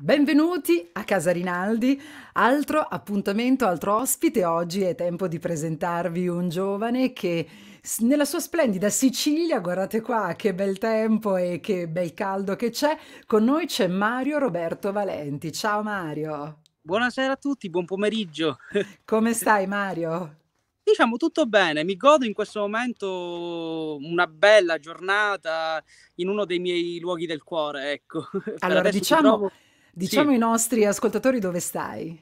Benvenuti a Casa Rinaldi, altro appuntamento, altro ospite. Oggi è tempo di presentarvi un giovane che nella sua splendida Sicilia, guardate qua che bel tempo e che bel caldo che c'è, con noi c'è Mario Roberto Valenti. Ciao Mario. Buonasera a tutti, buon pomeriggio. Come stai Mario? Diciamo tutto bene, mi godo in questo momento una bella giornata in uno dei miei luoghi del cuore, ecco. Allora diciamo... Trovo Diciamo sì. ai nostri ascoltatori dove stai.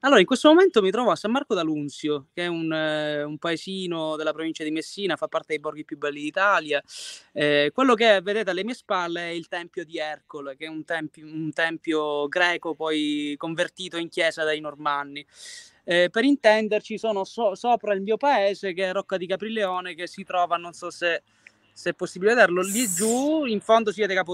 Allora, in questo momento mi trovo a San Marco d'Alunzio, che è un, eh, un, paesino della provincia di Messina, fa parte dei borghi più belli d'Italia. Eh, quello che vedete alle mie spalle è il Tempio di Ercole, che è un tempio, un tempio greco poi convertito in chiesa dai normanni. Eh, per intenderci, sono so- sopra il mio paese, che è Rocca di Caprileone, che si trova, non so se se è possibile darlo lì giù in fondo si vede Capo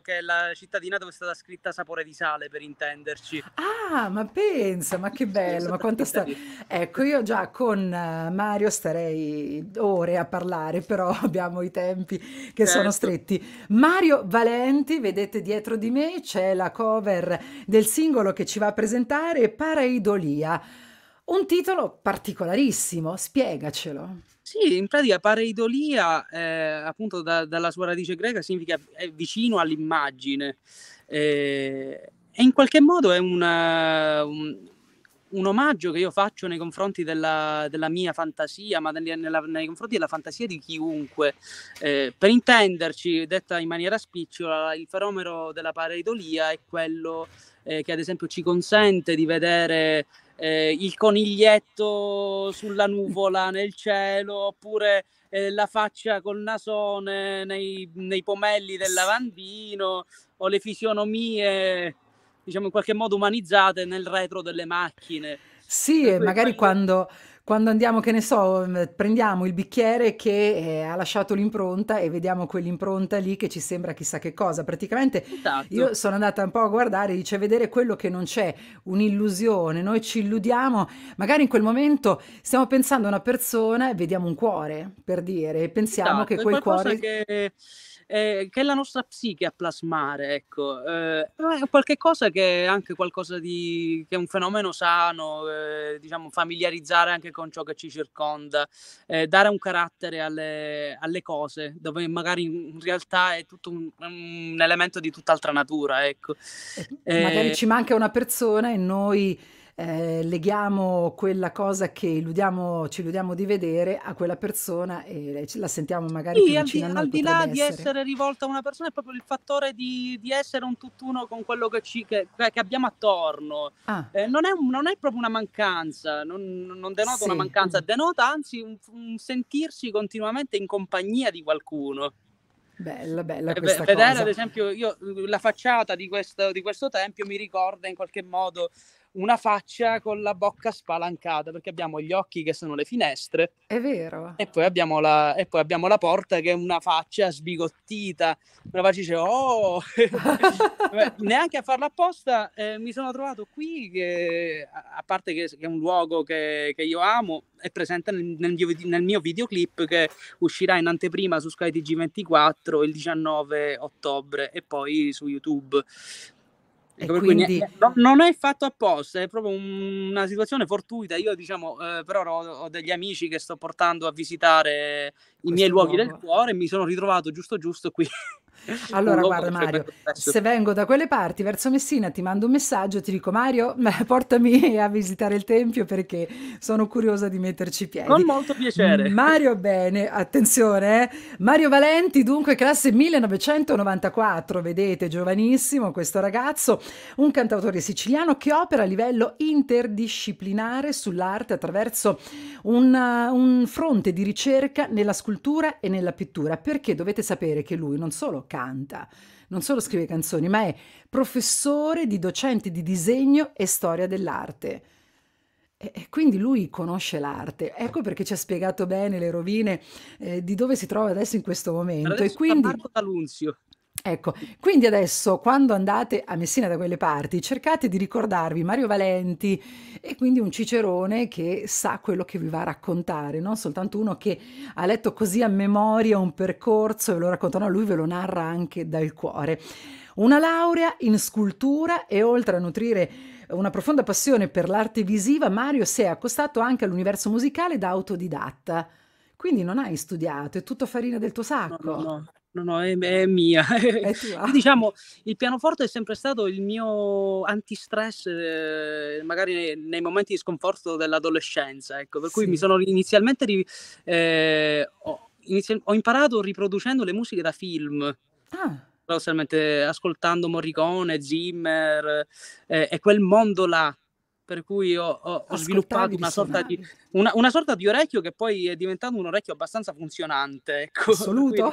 che è la cittadina dove è stata scritta Sapore di Sale, per intenderci. Ah, ma pensa, ma che bello, ma quanta storia. Ecco, io già con eh, Mario starei ore a parlare, però abbiamo i tempi che certo. sono stretti. Mario Valenti, vedete dietro di me, c'è la cover del singolo che ci va a presentare, Paraidolia. Un titolo particolarissimo, spiegacelo. Sì, in pratica pareidolia, eh, appunto da, dalla sua radice greca, significa è vicino all'immagine. Eh, e in qualche modo è una, un, un, omaggio che io faccio nei confronti della, della mia fantasia, ma nella, nella, nei confronti della fantasia di chiunque. Eh, per intenderci, detta in maniera spicciola, il fenomeno della pareidolia è quello eh, che ad esempio ci consente di vedere eh, il coniglietto sulla nuvola nel cielo, oppure eh, la faccia col nasone nei, nei, pomelli del lavandino, o le fisionomie, diciamo in qualche modo umanizzate nel retro delle macchine. Sì, e magari quando quando andiamo, che ne so, ehm, prendiamo il bicchiere che eh, ha lasciato l'impronta e vediamo quell'impronta lì che ci sembra chissà che cosa. Praticamente esatto. io sono andata un po' a guardare, dice vedere quello che non c'è, un'illusione, noi ci illudiamo, magari in quel momento stiamo pensando a una persona e vediamo un cuore, per dire, e pensiamo esatto, che quel cuore... Che eh, che è la nostra psiche a plasmare, ecco. Eh, qualche cosa che è anche qualcosa di... che è un fenomeno sano, eh, diciamo, familiarizzare anche con ciò che ci circonda, eh, dare un carattere alle, alle, cose, dove magari in realtà è tutto un, un elemento di tutt'altra natura, ecco. Eh, magari eh, ci manca una persona e noi eh, leghiamo quella cosa che illudiamo, ci illudiamo di vedere a quella persona e la sentiamo magari sì, più vicina al di, al di là di essere. rivolta a una persona è proprio il fattore di, di essere un tutt'uno con quello che, ci, che, che abbiamo attorno. Ah. Eh, non, è, non, è, proprio una mancanza, non, non denota sì. una mancanza, denota anzi un, un sentirsi continuamente in compagnia di qualcuno. Bella, bella eh, questa Vedere, cosa. ad esempio, io, la facciata di questo, di questo tempio mi ricorda in qualche modo una faccia con la bocca spalancata perché abbiamo gli occhi che sono le finestre. È vero. E poi abbiamo la, e poi abbiamo la porta che è una faccia sbigottita. Una faccia dice, oh, neanche a farla apposta eh, mi sono trovato qui, che, a parte che, che è un luogo che, che, io amo, è presente nel, nel, mio, nel mio videoclip che uscirà in anteprima su Sky TG24 il 19 ottobre e poi su YouTube. Ecco quindi... ne... non è fatto apposta, è proprio un... una situazione fortuita. Io, diciamo, eh, però ho, ho, degli amici che sto portando a visitare i Questo miei luoghi nuovo. del cuore e mi sono ritrovato giusto giusto qui allora, guarda Mario, se vengo da quelle parti verso Messina ti mando un messaggio, ti dico Mario, portami a visitare il Tempio perché sono curiosa di metterci piedi. Con molto piacere. Mario Bene, attenzione, eh? Mario Valenti, dunque classe 1994, vedete, giovanissimo questo ragazzo, un cantautore siciliano che opera a livello interdisciplinare sull'arte attraverso una, uh, un fronte di ricerca nella scultura e nella pittura, perché dovete sapere che lui non solo canta, canta. Non solo scrive canzoni, ma è professore di docente di disegno e storia dell'arte. E quindi lui conosce l'arte, ecco perché ci ha spiegato bene le rovine eh, di dove si trova adesso in questo momento. e quindi... Marco D'Alunzio. Ecco, quindi adesso quando andate a Messina da quelle parti, cercate di ricordarvi Mario Valenti e quindi un cicerone che sa quello che vi va a raccontare, non soltanto uno che ha letto così a memoria un percorso e ve lo racconta, no, lui ve lo narra anche dal cuore. Una laurea in scultura e oltre a nutrire una profonda passione per l'arte visiva, Mario si è accostato anche all'universo musicale da autodidatta. Quindi non hai studiato, è tutto farina del tuo sacco. No, no, no. No, no, è, è mia. È diciamo, il pianoforte è sempre stato il mio antistress, eh, magari nei, nei, momenti di sconforto dell'adolescenza, ecco, per cui mi sono inizialmente... Eh, ho, inizia- ho, imparato riproducendo le musiche da film. Ah. Cioè, ascoltando Morricone, Zimmer eh, e quel mondo là per cui ho, ho, ho sviluppato una sorta, di, una, una sorta, di, orecchio che poi è diventato un orecchio abbastanza funzionante. Ecco. Assoluto?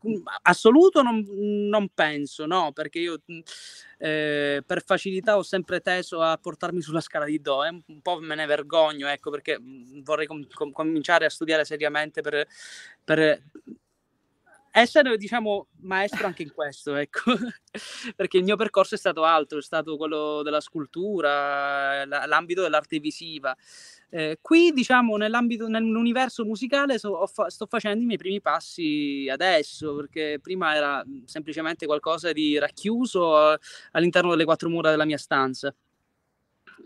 Quindi, mm, assoluto non, non, penso, no, perché io mm, eh, per facilità ho sempre teso a portarmi sulla scala di Do, eh, un po' me ne vergogno, ecco, perché mm, vorrei com- com- cominciare a studiare seriamente per, per essere, diciamo, maestro anche in questo, ecco, perché il mio percorso è stato altro, è stato quello della scultura, l'ambito dell'arte visiva. Eh, qui, diciamo, nell'ambito, nell'universo musicale so, fa- sto facendo i miei primi passi adesso, perché prima era mm, semplicemente qualcosa di racchiuso eh, all'interno delle quattro mura della mia stanza.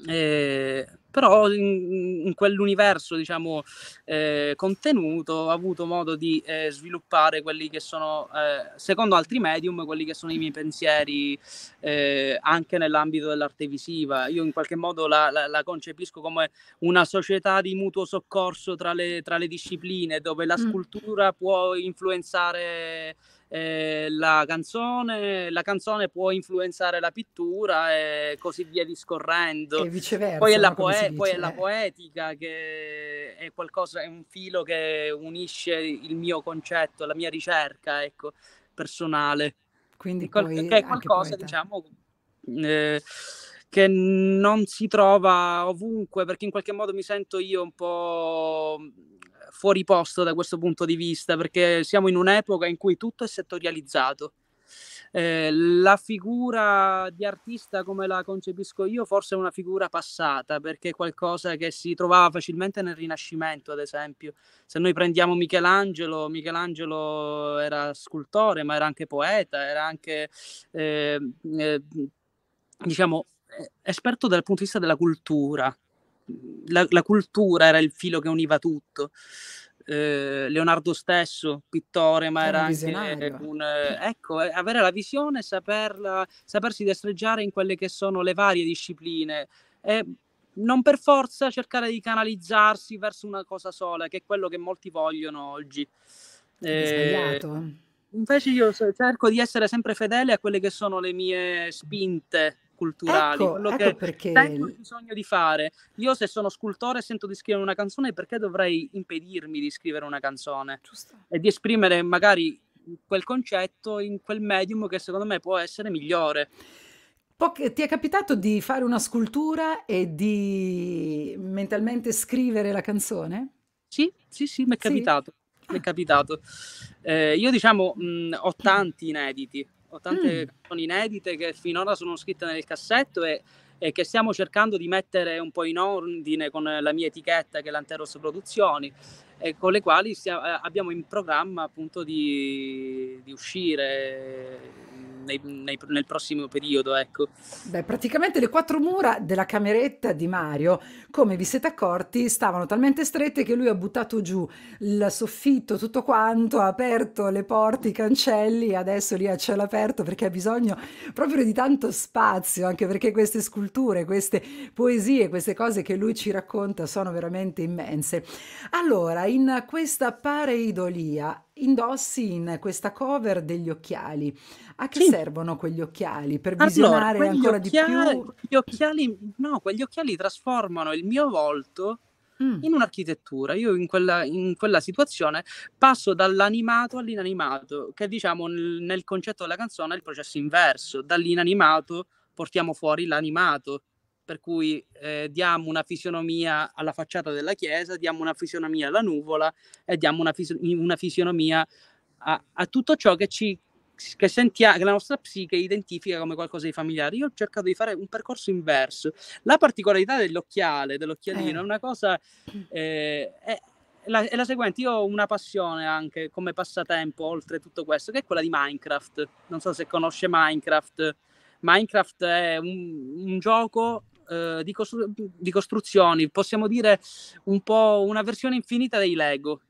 Eh, però in, in quell'universo diciamo eh, contenuto ho avuto modo di eh, sviluppare quelli che sono eh, secondo altri medium quelli che sono i miei pensieri eh, anche nell'ambito dell'arte visiva io in qualche modo la, la, la concepisco come una società di mutuo soccorso tra le, tra le discipline dove la mm. scultura mm. può influenzare eh, la, canzone, la canzone può influenzare la pittura e così via discorrendo. E viceversa. Poi è la poesia dice, poi è la poetica che è qualcosa, è un filo che unisce il mio concetto, la mia ricerca, ecco, personale. Quindi qual- che è qualcosa, diciamo, eh, che non si trova ovunque, perché in qualche modo mi sento io un po' fuori posto da questo punto di vista, perché siamo in un'epoca in cui tutto è settorializzato Ehm, la figura di artista come la concepisco io forse è una figura passata perché è qualcosa che si trovava facilmente nel Rinascimento ad esempio se noi prendiamo Michelangelo Michelangelo era scultore ma era anche poeta era anche eh, eh, diciamo eh, esperto dal punto di vista della cultura la, la cultura era il filo che univa tutto eh, Leonardo stesso, pittore, ma era anche un... Eh, ecco, eh, avere la visione, saperla, sapersi destreggiare in quelle che sono le varie discipline. E non per forza cercare di canalizzarsi verso una cosa sola, che è quello che molti vogliono oggi. Eh, invece io cerco di essere sempre fedele a quelle che sono le mie spinte culturali, ecco, quello ecco che perché... sento bisogno di fare. Io se sono scultore e sento di scrivere una canzone, perché dovrei impedirmi di scrivere una canzone? Giusto. E di esprimere magari quel concetto in quel medium che secondo me può essere migliore. ti è capitato di fare una scultura e di mentalmente scrivere la canzone? Sì, sì, sì, mi è capitato. Sì? Mi è ah. capitato. Eh, io diciamo mh, mhmm, ho tanti inediti, ho tante mm. canzoni inedite che finora sono scritte nel cassetto e, e, che stiamo cercando di mettere un po' in ordine con la mia etichetta che è l'Anteros Produzioni e con le quali stia, eh, abbiamo in programma appunto di, di uscire nei, nei, nel prossimo periodo. Ecco. Beh, praticamente le quattro mura della cameretta di Mario, come vi siete accorti, stavano talmente strette che lui ha buttato giù il soffitto, tutto quanto, ha aperto le porte, i cancelli, adesso lì a cielo aperto perché ha bisogno proprio di tanto spazio, anche perché queste sculture, queste poesie, queste cose che lui ci racconta sono veramente immense. Allora, in questa pareidolia indossi in questa cover degli occhiali. A che sì. servono quegli occhiali? Per visionare allora, ancora occhiali, di più? Gli occhiali, no, quegli occhiali trasformano il mio volto mm. in un'architettura. Io in quella, in quella, situazione passo dall'animato all'inanimato, che diciamo nel, concetto della canzone è il processo inverso. Dall'inanimato portiamo fuori l'animato per cui eh, diamo una fisionomia alla facciata della chiesa, diamo una fisionomia alla nuvola e diamo una, fis- una fisionomia a, a, tutto ciò che, ci, che, sentia, che la nostra psiche identifica come qualcosa di familiare. Io ho cercato di fare un percorso inverso. La particolarità dell'occhiale, dell'occhialino, eh. è una cosa... Eh, è, la, è la seguente, io ho una passione anche come passatempo oltre tutto questo, che è quella di Minecraft. Non so se conosce Minecraft. Minecraft è un, un gioco eh, di, costru- di, costruzioni, possiamo dire un po' una versione infinita dei Lego.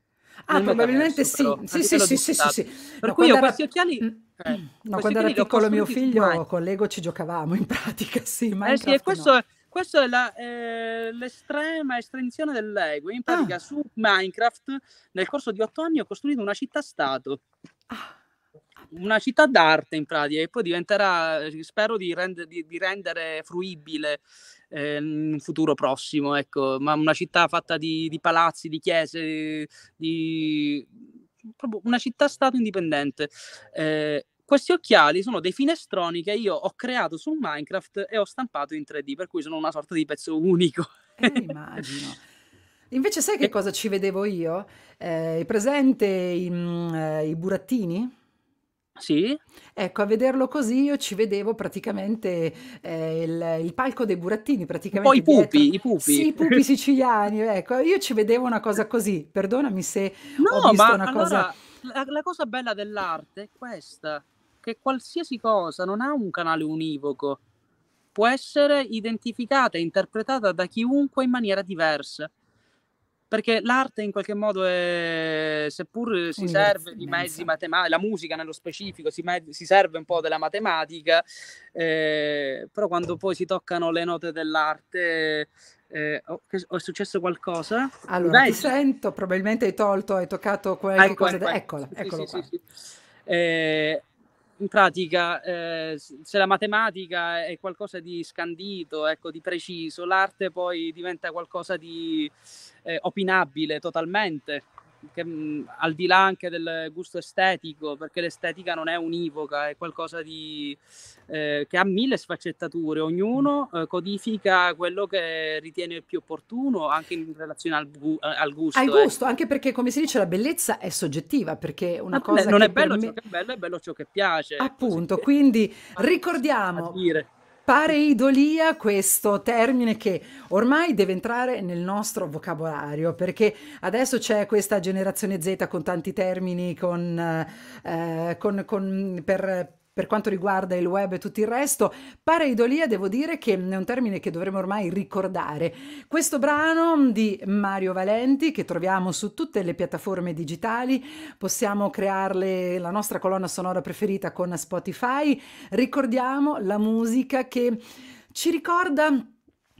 Ah, probabilmente sì. Però, sì, sì, sì, sì, sì, Per no, cui io era... occhiali... Mm, eh, mm. no, quando era piccolo mio figlio mai. con Lego ci giocavamo in pratica, sì. eh sì, e questo... No questa è la, eh, l'estrema estensione del Lego. In pratica, ah. su Minecraft, nel corso di otto anni, ho costruito una città-stato. Ah una città d'arte in pratica e poi diventerà, spero di, rend- di, di rendere fruibile eh, in un futuro prossimo, ecco, ma una città fatta di, di palazzi, di chiese, di... proprio una città-stato indipendente. Eh, questi occhiali sono dei finestroni che io ho creato su Minecraft e ho stampato in 3D, per cui sono una sorta di pezzo unico. Eh, immagino. Invece sai che cosa ci vedevo io? Eh, presente in, uh, i burattini? Sì? Ecco, a vederlo così io ci vedevo praticamente eh, il, il, palco dei burattini, praticamente. Poi i pupi, i pupi. Sì, i pupi siciliani, ecco. Io ci vedevo una cosa così, perdonami se no, ho visto una allora, cosa... La, la cosa bella dell'arte è questa, che qualsiasi cosa non ha un canale univoco, può essere identificata e interpretata da chiunque in maniera diversa perché l'arte in qualche modo è, seppur si serve di mezzi matematici, la musica nello specifico si, med- si, serve un po' della matematica, eh, però quando poi si toccano le note dell'arte... Eh, oh, è successo qualcosa? Allora, Beh, ti sento, probabilmente hai tolto, hai toccato qualcosa. Ecco, ecco, eccola, sì, eccola sì, sì, eh, in pratica eh, se la matematica è qualcosa di scandito, ecco, di preciso, l'arte poi diventa qualcosa di eh, opinabile totalmente che, al di là anche del gusto estetico, perché l'estetica non è univoca, è qualcosa di, eh, che ha mille sfaccettature, ognuno mm. eh, codifica quello che ritiene più opportuno anche in relazione al, bu- eh, al gusto. Al eh. gusto, eh. anche perché come si dice la bellezza è soggettiva, perché una cosa... Non è bello me... ciò che è bello, è bello ciò che piace. Appunto, quindi che... ricordiamo... Pareidolia, questo termine che ormai deve entrare nel nostro vocabolario, perché adesso c'è questa generazione Z con tanti termini, con, eh, con, con per per quanto riguarda il web e tutto il resto. Pareidolia, devo dire che è un termine che dovremmo ormai ricordare. Questo brano di Mario Valenti, che troviamo su tutte le piattaforme digitali, possiamo crearle la nostra colonna sonora preferita con Spotify. Ricordiamo la musica che ci ricorda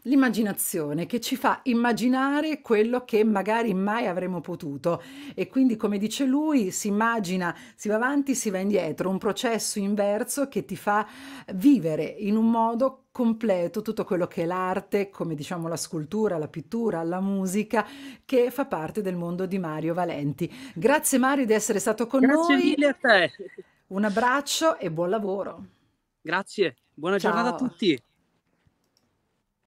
L'immaginazione che ci fa immaginare quello che magari mai avremmo potuto e quindi come dice lui si immagina, si va avanti, si va indietro, un processo inverso che ti fa vivere in un modo completo tutto quello che è l'arte, come diciamo la scultura, la pittura, la musica, che fa parte del mondo di Mario Valenti. Grazie Mario di essere stato con Grazie noi. Grazie mille a te. Un abbraccio e buon lavoro. Grazie, buona Ciao. giornata a tutti.